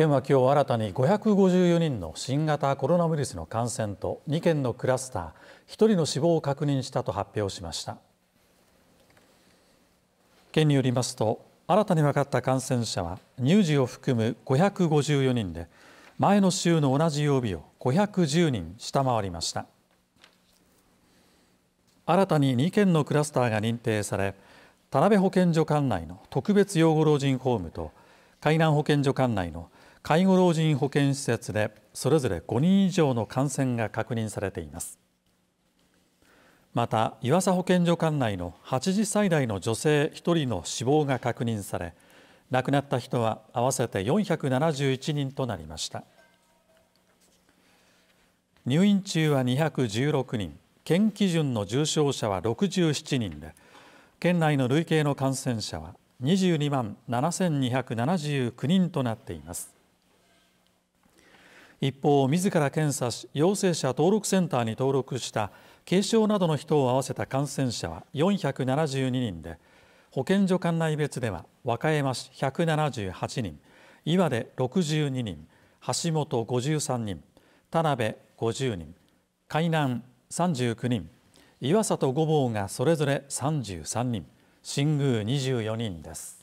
県は今日新たに554人の新型コロナウイルスの感染と2件のクラスター1人の死亡を確認したと発表しました県によりますと新たに分かった感染者は乳児を含む554人で前の週の同じ曜日を510人下回りました新たに2件のクラスターが認定され田辺保健所管内の特別養護老人ホームと海南保健所管内の介護老人保健施設でそれぞれ5人以上の感染が確認されていますまた岩佐保健所管内の80歳代の女性1人の死亡が確認され亡くなった人は合わせて471人となりました入院中は216人県基準の重症者は67人で県内の累計の感染者は22万7279人となっています。一方自ら検査し陽性者登録センターに登録した軽症などの人を合わせた感染者は472人で保健所管内別では和歌山市178人岩手62人橋本53人田辺50人海南39人岩里御坊がそれぞれ33人新宮24人です。